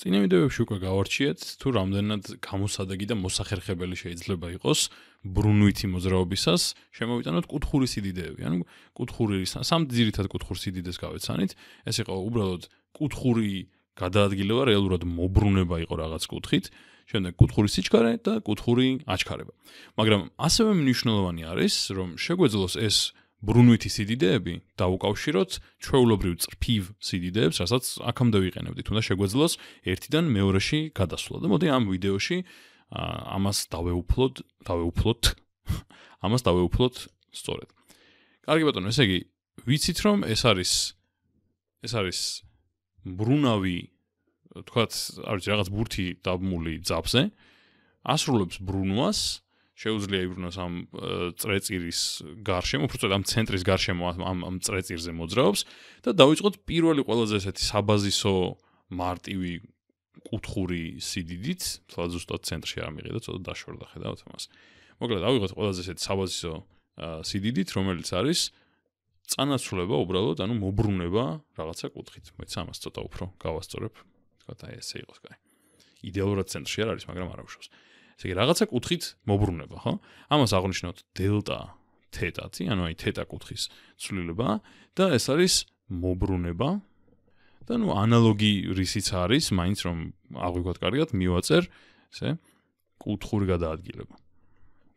წინა ვიდეოებში უკვე გავარჩიეთ თუ რამდენად გამოსადეგი და მოსახერხებელი შეიძლება იყოს ბრუნვითი მოძრაობისას შემოვიტანოთ კუთხური სიდიდეები ანუ კუთხური სამ ძირითად კუთხურ სიდიდეს გავეცანით ეს იყო უბრალოდ კუთხური გადაადგილება რეალურად მობრუნება იყო რაღაც კუთხით შემდეგ კუთხური სიჩქარე და კუთხური აჩქარება მაგრამ ასევე მნიშვნელოვანი არის რომ შეგვეძლოს ეს ბრუნვითი სიდიდეები დაუკავშიროთ ჩვეულებრივ წრფივ სიდიდეებს, რასაც აქამდე ვიყენებდით. უნდა შეგვეძლოს 1-დან მეორეში გადასვლა. და მოდი ამ ვიდეოში ამას დავეუფლოთ, დავეუფლოთ. ამას დავეუფლოთ სწორედ. კარგი ბატონო, ესე იგი, ვიცით რომ ეს არის ეს არის ბრუნავი, თქვათ, არ ვიცი, რაღაც ბურთი დაბმული ძაბზე. ასრულებს ბრუნვას, შეუძლია იბრუნოს ამ წრეწირის გარშემო, უფრო სწორედ ამ ცენტრის გარშემო ამ ამ წრეწირზე მოძრაობს და დაიწყოთ პირველი ყველაზე ესეთი საბაზისო მარტივი კუთხური სიდიდით, თვალ ზუსტად ცენტრში არ მიიღე და ცოტა დაშორდა ხედავთ ამას. მოკლედ, დავიღოთ ყველაზე ესეთი საბაზისო სიდიდით, რომელიც არის წანაცვლება უბრალოდ, ანუ მობრუნება რაღაცა კუთხით. მეც ამას ცოტა უფრო გავასწორებ. თქვა და ესე იყოს, კაი. იდეალურად ცენტრში არ არის, მაგრამ არავშავს. აა ესე იგი რაღაცა კუთხით მობრუნება, ხო? ამას აღნიშნავთ დელტა თეტაცი, ანუ აი თეტა კუთხის ცვლილება და ეს არის მობრუნება. და ნუ ანალოგი რისიც არის, მაინც რომ აღვიქვათ კარგად, მივაწერ ესე კუთხური გადაადგილება.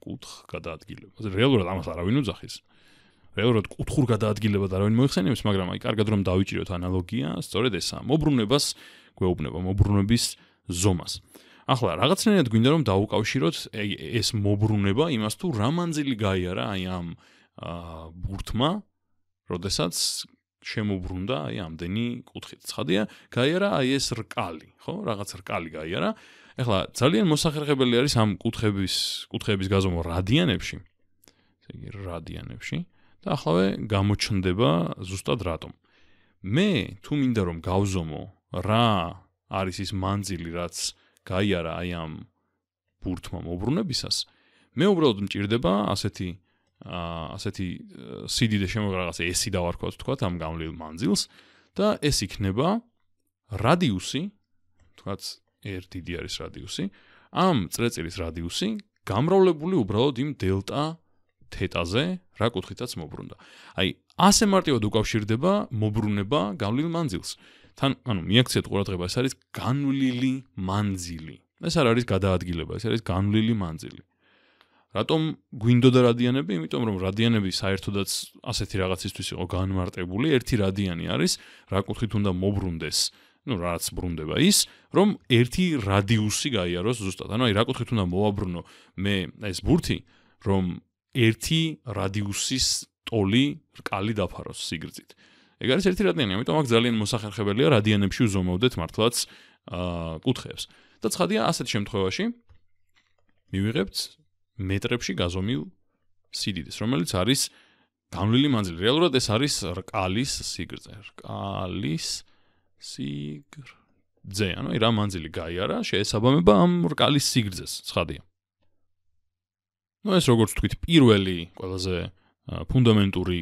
კუთხ გადაადგილება. რეალურად ამას არავინ უძახის. რეალურად კუთხურ გადაადგილება და არავინ მოიხსენებს, მაგრამ აი კარგად რომ დავიჭიროთ ანალოგია, სწორედ ესაა. მობრუნებას გვეუბნება, მობრუნების ზომას. ახლა რაღაცნაირად გვინდა რომ დაუკავშიროთ ეს მობრუნება იმას თუ რა მანძილი გაიარა აი ამ ბურთმა, როდესაც შემობრუნდა აი ამდენი კუთხით. ცხადია, გაიარა აი ეს რკალი, ხო? რაღაც რკალი გაიარა. ახლა ძალიან მოსახერხებელი არის ამ კუთხების კუთხების გაზომვა რადიანებში. ესე იგი რადიანებში და ახლავე გამოჩნდება ზუსტად რატომ. მე თუ მინდა რომ გავზომო რა არის ის მანძილი რაც გაიარა აი ამ ბურთმა მოbrunებისას მე უბრალოდ მჭირდება ასეთი ა ასეთი CD და შემოგ რაღაცა ესი დავარქოთ თქვა ამ გამლილ მანძილს და ეს იქნება რადიუსი თქვა R დიდი არის რადიუსი ამ წრეწირის რადიუსი გამრავლებული უბრალოდ იმ დელტა თეტაზე რა კუთხითაც მოbrunდა აი ასე მარტივად უკავშირდება მოbrunება გამლილ მანძილს თან ანუ მიაქციეთ ყურადღება ეს არის განვლილი მანძილი ეს არ არის გადაადგილება ეს არის განვლილი მანძილი რატომ გვინდოდა რადიანები იმიტომ რომ რადიანები საერთოდაც ასეთი რაღაცისთვის იყო განმარტებული ერთი რადიანი არის რა კუთხით უნდა მოbrunდეს ну раз брундება ის რომ ერთი რადიუსი გაიაროს ზუსტად ანუ აი რა კუთხით უნდა მოვაბრუნო მე ეს ბურთი რომ ერთი რადიუსის ტოლი რკალი დაფაროს სიგრძით ეგ არის ერთი რადიანი, ამიტომ აქ ძალიან მოსახერხებელია რადიანებში უზომავდეთ მართლაც აა კუთხეებს. და ცხადია, ასეთ შემთხვევაში მივიღებთ მეტრებში გაზომილ სიდიდეს, რომელიც არის გამვლილი მანძილი. რეალურად ეს არის რკალის სიგრძე. რკალის სიგრძე. ანუ რა მანძილი გაიარა, შეესაბამება ამ რკალის სიგრძეს. ცხადია. ну ეს როგორც თქვით, პირველი ყველაზე აა ფუნდამენტური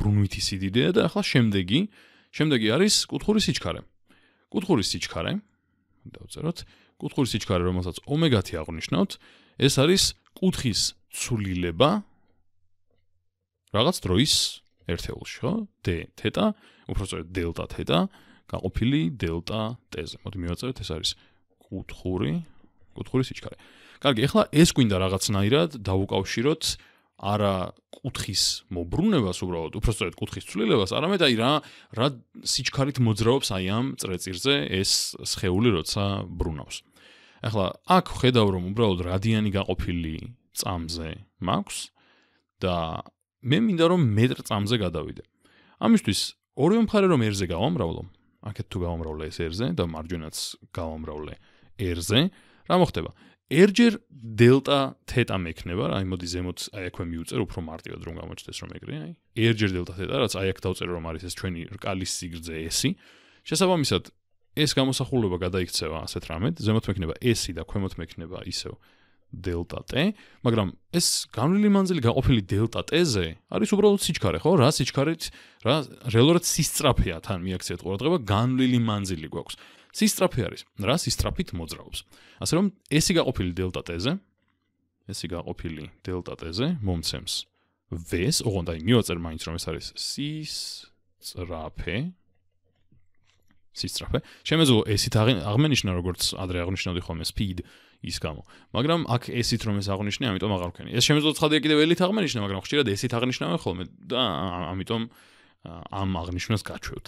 ბრუნვითი სიდიდეა და ახლა შემდეგი შემდეგი არის კუთხური სიჩქარე კუთხური სიჩქარე დავწეროთ კუთხური სიჩქარე რომელსაც ომეგათი აღნიშნავთ ეს არის კუთხის ცვლილება რაღაც დროის ertheulში ხო d theta უბრალოდ delta theta გაყოფილი delta t-ზე მოდი მივაწეროთ ეს არის კუთხური კუთხური სიჩქარე კარგი ახლა ეს გვინდა რაღაცნაირად დავუკავშიროთ არა კუთხის მობრუნებას უბრალოდ, უბრალოდ კუთხის ცვლილებას, არამედ აი რა რა სიჩქარით მოძრაობს აი ამ წრეწირზე ეს სხეული, როცა ბრუნავს. ახლა აქ ვხედავ რომ უბრალოდ რადიანი გაყოფილი წამზე მაქვს და მე მინდა რომ მეტრ წამზე გადავიდე. ამისთვის ორივე მხარე რომ ერზე გავამრავლო, აქეთ თუ გავამრავლე ეს ერზე და მარჯვენაც გავამრავლე ერზე, რა მოხდება? ერჯერ დელტა თეტა მექნება რა, აი მოდი ზემოთ აი აქვე მიუწერ უფრო მარტივად რომ გამოჩნდეს რომ ეგრე აი. ერჯერ დელტა თეტა რაც აი აქ დავწერე რომ არის ეს ჩვენი რკალის სიგრძე S-ი. შესაბამისად ეს გამოსახულება გადაიქცევა ასეთ რამედ, ზემოთ მექნება S-ი და ქვემოთ მექნება ისევ 0.5. დელტა ტ, მაგრამ ეს გამრილი მანძილი გაყოფილი დელტა ტ-ზე არის უბრალოდ სიჩქარე, ხო? რა სიჩქარით? რა რელორად სისტრაფეა თან მიაქციეთ ყურადღება, გამრილი მანძილი გვაქვს. სისტრაფე არის, რა სისტრაფით მოძრაობს. ასე რომ, ესი გაყოფილი დელტა ტ-ზე, ესი გაყოფილი დელტა ტ-ზე მომცემს ვ-ს, ოღონდ აი მიოწერ მაინც რომ ეს არის სისტრაფე. სისტრაფე. შემეძლო ესით აღმენიშნა როგორც ადრე აღნიშნავდი ხოლმე speed-ს. ის გამო. მაგრამ აქ ესით რომ ეს აღნიშნე, ამიტომ აღარ ვქენი. ეს შემიძლია ცხადია კიდევ ელით აღნიშნე, მაგრამ ხშირად ესით აღნიშნავენ ხოლმე და ამიტომ ამ აღნიშნას გაჩვევთ.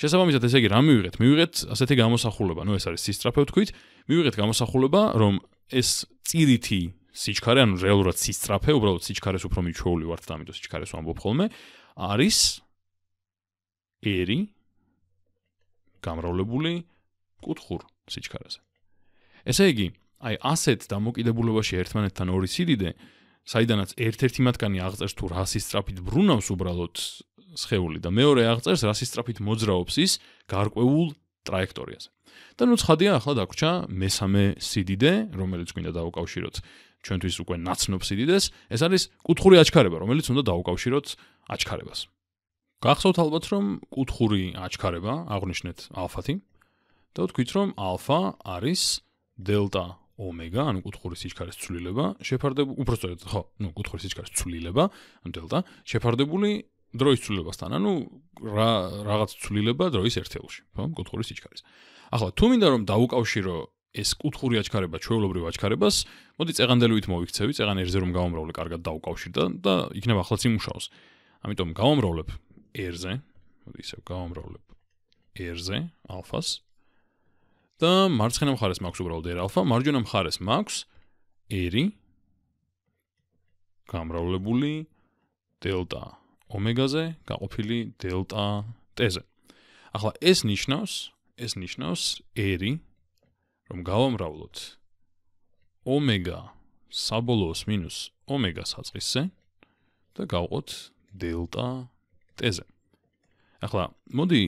შესაბამისად, ესე იგი, რა მივიღეთ? მივიღეთ ასეთი გამოსახულება, ნუ ეს არის სისტრაფე ვთქვით, მივიღეთ გამოსახულება, რომ ეს წირითი სიჩქარე, ანუ რეალურად სისტრაფე, უბრალოდ სიჩქარეს უფრო მიჩვეული ვართ და ამიტომ სიჩქარეს ვამბობ ხოლმე, არის ერი გამრავლებული კუთხურ სიჩქარეზე. ესე იგი, აი ასეთ დამოკიდებულებაში ერთმანეთთან ორი სიდიდე, საიდანაც ერთ-ერთი მათგანი აღწერს თუ რასის სტრაფით ბრუნავს უბრალოდ სხეული და მეორე აღწერს რასის სტრაფით მოძრაობს ის გარკვეულ траекторიაზე. და ნუ ცხადია, ახლა დაგვრჩა მესამე სიდიდე, რომელიც გვინდა დავაკავშიროთ ჩვენთვის უკვე ნაცნობ სიდიდეს. ეს არის კუთხური აჩქარება, რომელიც უნდა დავაკავშიროთ აჩქარებას. გახსოვთ ალბათ, რომ კუთხური აჩქარება აღნიშნეთ ალფათი და ვთქვით, რომ ალფა არის დელტა ომეგა, ანუ კუთხური სიჩქარის ცვლილება, შეფარდებული, უფრო სწორედ, ხო, ნუ კუთხური სიჩქარის ცვლილება, ანუ დელტა, შეფარდებული დროის ცვლილებასთან, ანუ რა რაღაც ცვლილება დროის ერთეულში, ხო, კუთხური სიჩქარის. ახლა თუ მინდა რომ დაუკავშირო ეს კუთხური აჩქარება ჩვეულებრივ აჩქარებას, მოდი წეგანდელივით მოვიქცევი, წეგანერზე რომ გავამრავლე კარგად დაუკავშირდა და იქნება ახლაც იმუშავოს. ამიტომ გავამრავლებ ერზე, მოდი ისევ გავამრავლებ ერზე, ალფას 0.0 და მარცხენა მხარეს მაქვს უბრალოდ R alpha, მარჯვენა მხარეს მაქვს R გამრავლებული დელტა ომეგაზე გაყოფილი დელტა ტ-ზე. ახლა ეს ნიშნავს, ეს ნიშნავს R რომ გავამრავლოთ ომეგა საბოლოოს მინუს ომეგა საწყისზე და გავყოთ დელტა ტ-ზე. ახლა მოდი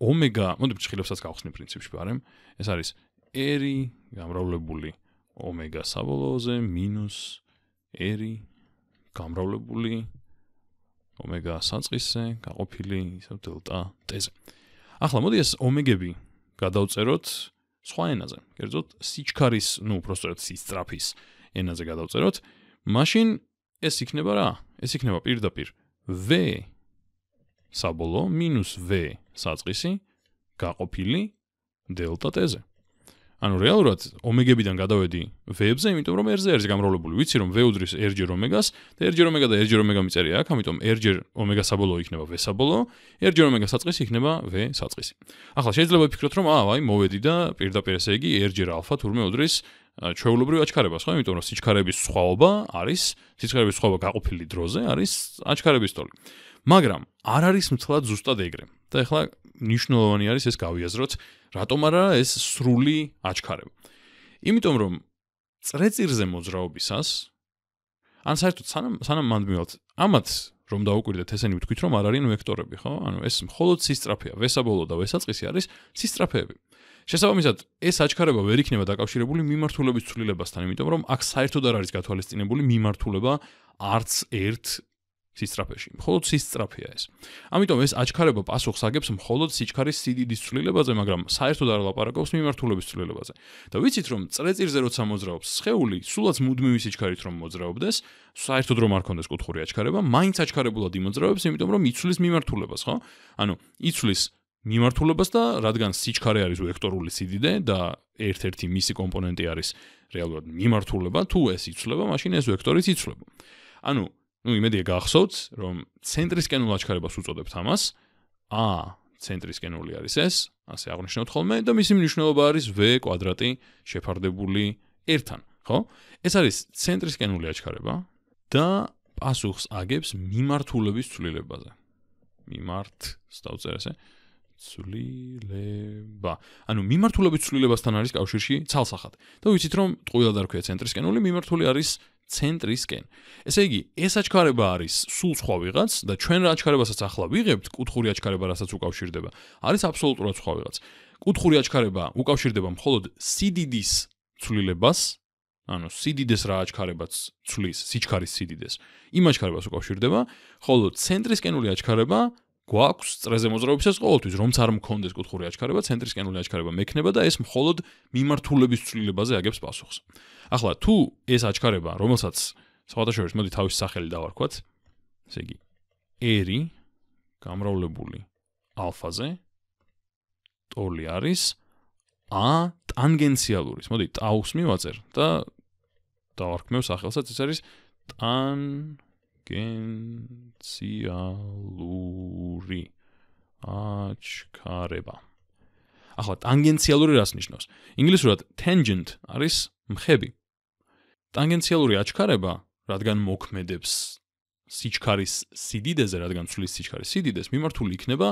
ომეგა, მოდი ფრჩხილებსაც გავხსნი პრინციპში პარემ. ეს არის ერი გამრავლებული ომეგა საბოლოოზე მინუს ერი გამრავლებული ომეგა საწყისზე გაყოფილი ისევ დელტა ტზე. ახლა მოდი ეს ომეგები გადავწეროთ სხვა ენაზე. კერძოდ სიჩქარის, ნუ უბრალოდ სისტრაფის ენაზე გადავწეროთ. მაშინ ეს იქნება რა? ეს იქნება პირდაპირ v საბოლოო მინუს v საწყისი გაყოფილი დელტა t-ზე. ანუ რეალურად ომეგებიდან გადავედი v-ზე, იმიტომ რომ r-ზე არის გამრავლებული. ვიცი რომ v უდრის r-ჯერ ომეგას და r-ჯერ ომეგა და r-ჯერ ომეგა მიწერია აქ, ამიტომ r-ჯერ ომეგა საბოლოო იქნება v საბოლოო, r-ჯერ ომეგა საწყისი იქნება v საწყისი. ახლა შეიძლება ვფიქროთ რომ აა, აი მოვედი და პირდაპირ ესე იგი r-ჯერ ალფა თურმე უდრის ჩვეულებრივი აჩქარებას ხო? იმიტომ რომ სიჩქარების სხვაობა არის, სიჩქარების სხვაობა გაყოფილი დროზე არის აჩქარების ტოლი. მაგრამ არ არის მთლად ზუსტად ეგრე. და ახლა ნიშნულოვანი არის ეს გავიაზროთ, რატომ არა ეს სრული აჩქარება. იმიტომ რომ წრეწირზე მოძრაობისას ან საერთოდ სანამ სანამ მანდმილოთ, ამათ რომ დაუკვირდეთ ესენი ვთქვით რომ არ არიან ვექტორები, ხო? ანუ ეს მხოლოდ სისტრაფეა, ვესაბოლო და ვესაწყისი არის სისტრაფეები. შესაბამისად, ეს აჩქარება ვერ იქნება დაკავშირებული მიმართულების ცვლილებასთან, იმიტომ რომ აქ საერთოდ არ არის გათვალისწინებული მიმართულება არც ერთ სისტრაფეში. მხოლოდ სისტრაფია ეს. ამიტომ ეს აჩქარება პასუხს აგებს მხოლოდ სიჩქარის სიდიდის ცვლილებაზე, მაგრამ საერთოდ არ ლაპარაკობს მიმართულების ცვლილებაზე. და ვიცით რომ წრეწირზე როცა მოძრაობს სხეული, სულაც მუდმივი სიჩქარით რომ მოძრაობდეს, საერთოდ რომ არ ქონდეს კუთხური აჩქარება, მაინც აჩქარებულად იმოძრავებს, იმიტომ რომ იცვლის მიმართულებას, ხო? ანუ იცვლის მიმართულებას და რადგან სიჩქარე არის ვექტორული სიდიდე და ერთ-ერთი მისი კომპონენტი არის რეალურად მიმართულება, თუ ეს იცვლება, მაშინ ეს ვექტორიც იცვლება. ანუ ну იმედია გახსოვთ რომ ცენტრისკენ ულაჩქარებას უწოდებთ ამას ა ცენტრისკენული არის ეს ასე აღნიშნავთ ხოლმე და მისი მნიშვნელობა არის v კვადრატი შეფარდებული ერთთან ხო ეს არის ცენტრისკენული აჩქარება და პასუხს აგებს მიმართულების ცვლილებაზე მიმართ სწავწერესე ცვლილება ანუ მიმართულების ცვლილებასთან არის კავშირში ცალსახად და ვიცით რომ ყველა დარქვია ცენტრისკენული მიმართული არის ცენტრისკენ. ესე იგი, ეს აჩქარება არის სულ სხვა ვიღაც და ჩვენ რა აჩქარებასაც ახლა ვიღებთ, კუთხური აჩქარება რასაც უკავშირდება, არის აბსოლუტურად სხვა ვიღაც. კუთხური აჩქარება უკავშირდება მხოლოდ სიდიდის ცვლილებას, ანუ სიდიდეს რა აჩქარებას ცვლის, სიჩქარის სიდიდეს. იმ აჩქარებას უკავშირდება, ხოლო ცენტრისკენული აჩქარება გვაქვს წრეზე მოძრაობისას ყოველთვის რომც არ მქონდეს კუთხური აჩქარება, ცენტრისკენული აჩქარება მექნება და ეს მხოლოდ მიმართულების ცვლილებაზე აგებს პასუხს. ახლა თუ ეს აჩქარება, რომელსაც სხვადასხვაგვარად მოდი თავის სახელი დავარქვათ, ესე იგი ერი გამრავლებული ალფაზე ტოლი არის ა ტანგენციალურის. მოდი ტაუს მივაწერ და დავარქმევ სახელსაც ეს არის ტან ტანგენციალური აჩქარება. ახლა ტანგენციალური რას ნიშნავს? ინგლისურად tangent არის მხები. ტანგენციალური აჩქარება, რადგან მოქმედებს სიჩქარის სიდიდეზე, რადგან ცვლის სიჩქარის სიდიდეს, მიმართული იქნება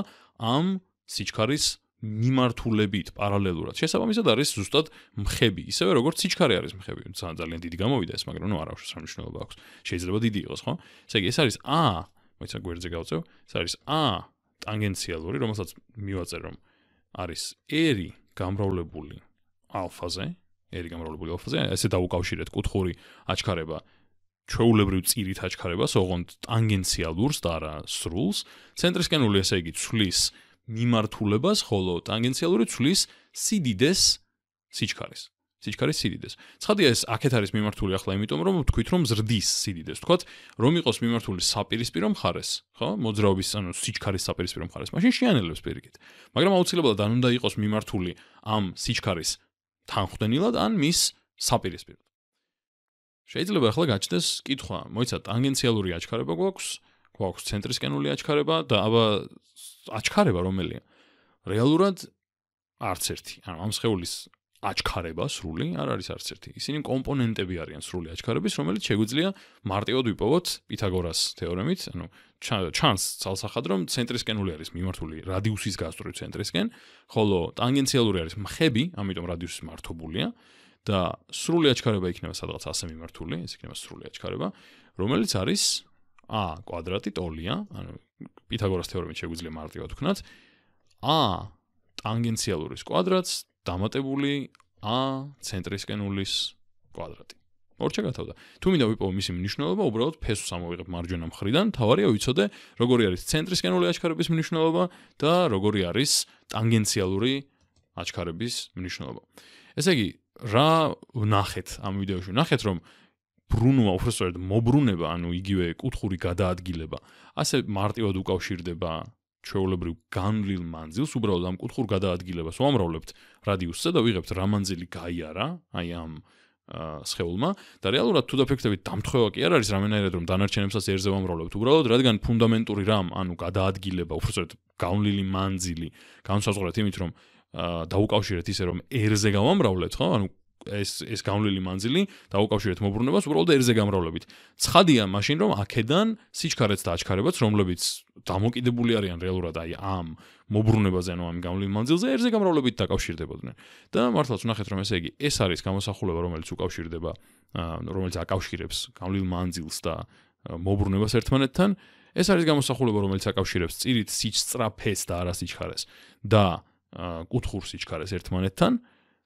ამ სიჩქარის მიმართულებით პარალელურად. შესაბამისად არის ზუსტად მხები, ისევე როგორც სიჩქარე არის მხები. ძალიან ძალიან დიდი გამოვიდა ეს, მაგრამ ნუ არავის სამნიშნულობა აქვს. შეიძლება დიდი იყოს, ხო? ესე იგი, ეს არის A, მოიცა გვერდზე გავწევ, ეს არის A ტანგენციალური, რომელსაც მივაწერ რომ არის R-ი გამრავლებული ალფაზე, R-ი გამრავლებული ალფაზე, ესე დაუკავშირეთ კუთხური აჩქარება ჩეულებრივ წირით აჩქარებას, ოღონდ ტანგენციალურს და არა სრულს. ცენტრისკენული ესე იგი ცვლის მიმართულებას, ხოლო ტანგენციალური ცვლის სიდიდეს სიჩქარეს. სიჩქარის სიდიდეს. ცხადია ეს აქეთ არის მიმართული ახლა, იმიტომ რომ ვთქვით რომ ზრდის სიდიდეს, თქვათ, რომ იყოს მიმართული საპირისპირო მხარეს, ხო? მოძრაობის ანუ სიჩქარის საპირისპირო მხარეს, მაშინ შეანელებს პირიქით. მაგრამ აუცილებლად ან უნდა იყოს მიმართული ამ სიჩქარის თანხვდენილად ან მის საპირისპირო. შეიძლება ახლა გაჩნდეს კითხვა, მოიცა ტანგენციალური აჩქარება გვაქვს, გვაქვს ცენტრისკენული აჩქარება და აბა აჩქარება რომელია? რეალურად არც ერთი. ანუ ამ შეეულის აჩქარება სრული არ არის არც ერთი. ისინი კომპონენტები არიან სრული აჩქარების, რომელიც შეგვიძლია მარტივად ვიპოვოთ პითაგორას თეორემით, ანუ ჩანს ცალსახადრომ ცენტრისკენ ული არის მიმართული რადიუსის გასწორებ ცენტრისკენ, ხოლო ტანგენციალური არის მხები, ამიტომ რადიუსის მართობულია და სრული აჩქარება იქნება სადღაც ასე მიმართული, ეს იქნება სრული აჩქარება, რომელიც არის a კვადრატი ტოლია, ანუ პითაგორას თეორემით შეგვიძლია მარტივად თქვათ. a ტანგენციალურის კვადრატს დამატებული a ცენტრისკენ ულის კვადრატი. მორჩა გათავდა. თუ მინდა ვიპოვო მისი მნიშვნელობა, უბრალოდ ფესვს ამოვიღებ მარჯვენა მხრიდან, თავარია ვიცოდე, როგორი არის ცენტრისკენ ული აჩქარების მნიშვნელობა და როგორი არის ტანგენციალური აჩქარების მნიშვნელობა. ესე იგი რა ნახეთ ამ ვიდეოში ნახეთ რომ ბრუნვა, უფრო სწორედ მობრუნება, ანუ იგივე კუთხური გადაადგილება, ასე მარტივად უკავშირდება ჩვეულებრივ განვლილ მანძილს, უბრალოდ ამ კუთხურ გადაადგილებას ვამრავლებთ რადიუსსა და ვიღებთ რა მანძილი გაიარა, აი ამ სხეულმა და რეალურად თუ დაფიქრდებით დამთხევა კი არ არის რამენაირად რომ დანარჩენებსაც ერთზე ვამრავლებთ. უბრალოდ რადგან ფუნდამენტური რამ, ანუ გადაადგილება, უფრო სწორედ განვლილი მანძილი, განსაზღვრეთ იმით რომ აა დაუკავშირეთ ისე რომ ერთზე გავამრავლეთ, ხო? ანუ ეს ეს გამვლილი მანძილი დაუკავშირეთ მობრუნებას უბრალოდ ერზე გამრავლებით. ცხადია მაშინ რომ აქედან სიჩქარეც და აჩქარებაც რომლებიც დამოკიდებული არიან რეალურად აი ამ მობრუნებაზე ან ამ გამვლილ მანძილზე ერზე გამრავლებით დაკავშირდებოდნენ. და მართლაც ვნახეთ რომ ესე იგი ეს არის გამოსახულება რომელიც უკავშირდება რომელიც აკავშირებს გამვლილ მანძილს და მობრუნებას ერთმანეთთან. ეს არის გამოსახულება რომელიც აკავშირებს წირით სიჩ სწრაფეს და არასიჩქარეს და კუთხურ სიჩქარეს ერთმანეთთან.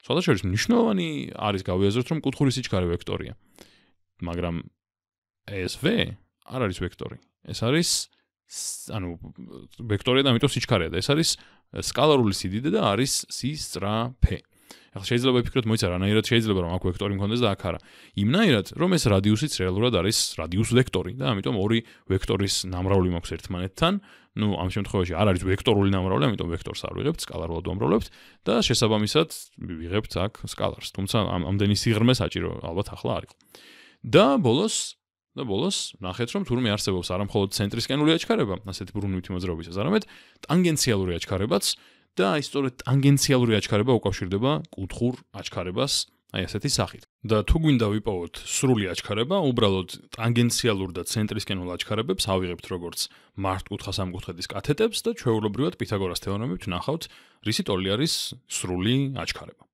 სადაშორის მნიშვნელოვანი არის გავიაზროთ რომ კუთხური სიჩქარე ვექტორია მაგრამ ეს v არ არის ვექტორი ეს არის ანუ ვექტორია და ამიტომ სიჩქარეა და ეს არის სკალარული სიდიდე და არის c^2 ახლა შეიძლება ვიფიქროთ მოიცა რანაირად შეიძლება რომ აქ ვექტორი მქონდეს და აქ არა იმნაირად რომ ეს რადიუსიც რეალურად არის რადიუს ვექტორი და ამიტომ ორი ვექტორის ნამრავლი მაქვს ერთმანეთთან ну ამ შემთხვევაში არ არის ვექტორული ნამრავლი ამიტომ ვექტორს არ ვიღებთ სკალარულად ვამრავლებთ და შესაბამისად ვიღებთ აქ სკალარს თუმცა ამამდენი სიღრმე საჭირო ალბათ ახლა არისო და ბოლოს და ბოლოს ნახეთ რომ თურმე არსებობს არა მხოლოდ ცენტრისკენული აჩქარება ასეთი ბრუნვითი მოძრაობისას არამედ ტანგენციალური აჩქარებაც და აი სწორედ ტანგენციალური აჩქარება უკავშირდება კუთხურ აჩქარებას, აი ასეთი სახით. და თუ გვინდა ვიპოვოთ სრული აჩქარება, უბრალოდ ტანგენციალურ და ცენტრისკენულ აჩქარებებს ავიღებთ როგორც მართკუთხა სამკუთხედის კათეტებს და ჩვეულებრივად პითაგორას თეორემებით ნახავთ, რისი ტოლი არის სრული აჩქარება.